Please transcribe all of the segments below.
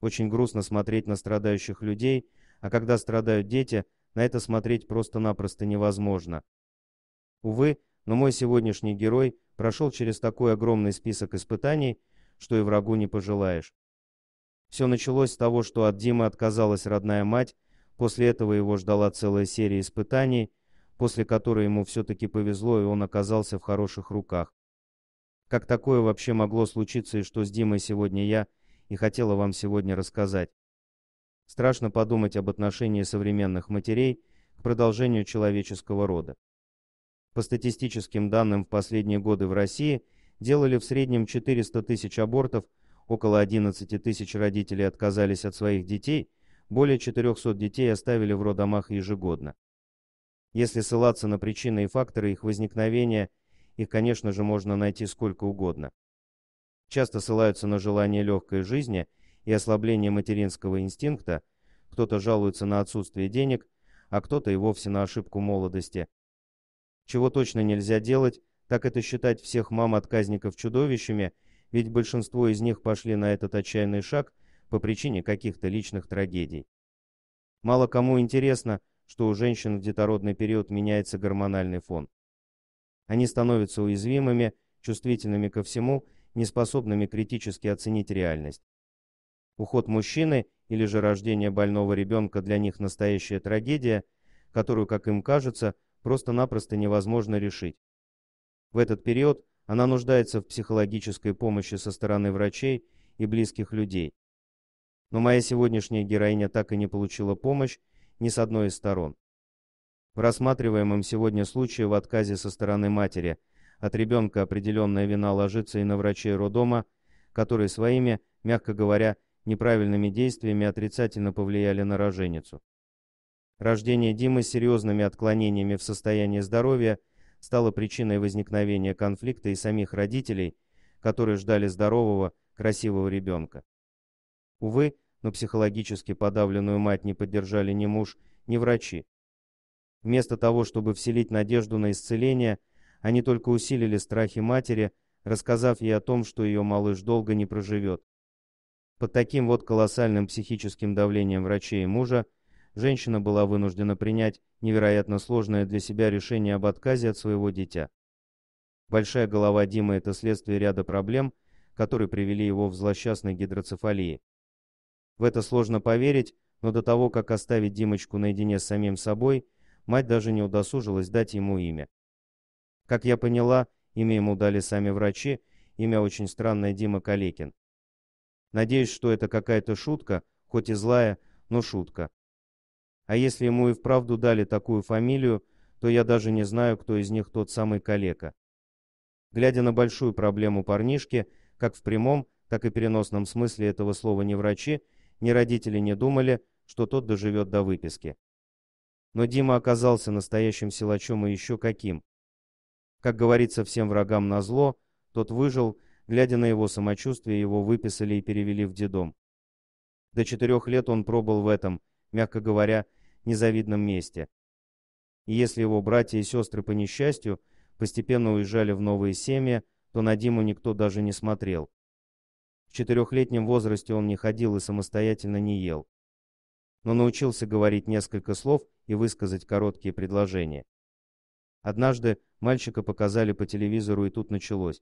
Очень грустно смотреть на страдающих людей, а когда страдают дети, на это смотреть просто-напросто невозможно. Увы, но мой сегодняшний герой прошел через такой огромный список испытаний, что и врагу не пожелаешь. Все началось с того, что от Димы отказалась родная мать, после этого его ждала целая серия испытаний, после которой ему все-таки повезло, и он оказался в хороших руках. Как такое вообще могло случиться и что с Димой сегодня я, и хотела вам сегодня рассказать. Страшно подумать об отношении современных матерей к продолжению человеческого рода. По статистическим данным, в последние годы в России делали в среднем 400 тысяч абортов, около 11 тысяч родителей отказались от своих детей, более 400 детей оставили в роддомах ежегодно. Если ссылаться на причины и факторы их возникновения, их, конечно же, можно найти сколько угодно часто ссылаются на желание легкой жизни и ослабление материнского инстинкта, кто-то жалуется на отсутствие денег, а кто-то и вовсе на ошибку молодости. Чего точно нельзя делать, так это считать всех мам-отказников чудовищами, ведь большинство из них пошли на этот отчаянный шаг по причине каких-то личных трагедий. Мало кому интересно, что у женщин в детородный период меняется гормональный фон. Они становятся уязвимыми, чувствительными ко всему неспособными критически оценить реальность. Уход мужчины или же рождение больного ребенка для них настоящая трагедия, которую, как им кажется, просто-напросто невозможно решить. В этот период она нуждается в психологической помощи со стороны врачей и близких людей. Но моя сегодняшняя героиня так и не получила помощь ни с одной из сторон. В рассматриваемом сегодня случае в отказе со стороны матери – от ребенка определенная вина ложится и на врачей роддома, которые своими, мягко говоря, неправильными действиями отрицательно повлияли на роженицу. Рождение Димы с серьезными отклонениями в состоянии здоровья стало причиной возникновения конфликта и самих родителей, которые ждали здорового, красивого ребенка. Увы, но психологически подавленную мать не поддержали ни муж, ни врачи. Вместо того, чтобы вселить надежду на исцеление, они только усилили страхи матери, рассказав ей о том, что ее малыш долго не проживет. Под таким вот колоссальным психическим давлением врачей и мужа женщина была вынуждена принять невероятно сложное для себя решение об отказе от своего дитя. Большая голова Димы – это следствие ряда проблем, которые привели его в злосчастной гидроцефалии. В это сложно поверить, но до того, как оставить Димочку наедине с самим собой, мать даже не удосужилась дать ему имя. Как я поняла, имя ему дали сами врачи, имя очень странное Дима Калекин. Надеюсь, что это какая-то шутка, хоть и злая, но шутка. А если ему и вправду дали такую фамилию, то я даже не знаю, кто из них тот самый калека. Глядя на большую проблему парнишки, как в прямом, так и переносном смысле этого слова ни врачи, ни родители не думали, что тот доживет до выписки. Но Дима оказался настоящим силачом и еще каким. Как говорится, всем врагам на зло, тот выжил, глядя на его самочувствие, его выписали и перевели в дедом. До четырех лет он пробыл в этом, мягко говоря, незавидном месте. И если его братья и сестры по несчастью постепенно уезжали в новые семьи, то на Диму никто даже не смотрел. В четырехлетнем возрасте он не ходил и самостоятельно не ел. Но научился говорить несколько слов и высказать короткие предложения. Однажды мальчика показали по телевизору, и тут началось.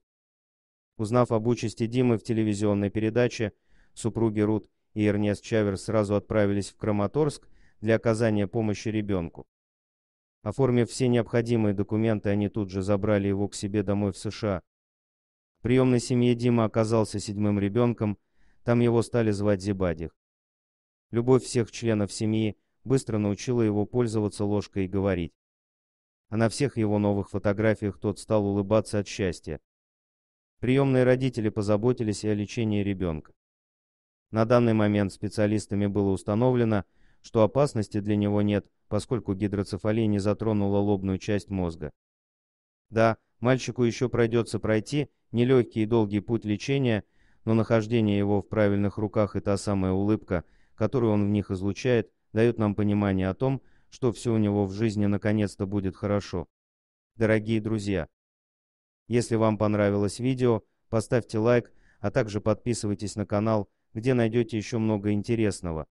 Узнав об участи Димы в телевизионной передаче, супруги Рут и Эрнест Чавер сразу отправились в Краматорск для оказания помощи ребенку. Оформив все необходимые документы, они тут же забрали его к себе домой в США. В приемной семье Дима оказался седьмым ребенком, там его стали звать Зибадих. Любовь всех членов семьи быстро научила его пользоваться ложкой и говорить а на всех его новых фотографиях тот стал улыбаться от счастья. Приемные родители позаботились и о лечении ребенка. На данный момент специалистами было установлено, что опасности для него нет, поскольку гидроцефалия не затронула лобную часть мозга. Да, мальчику еще придется пройти нелегкий и долгий путь лечения, но нахождение его в правильных руках и та самая улыбка, которую он в них излучает, дают нам понимание о том, что все у него в жизни наконец-то будет хорошо. Дорогие друзья, если вам понравилось видео, поставьте лайк, а также подписывайтесь на канал, где найдете еще много интересного.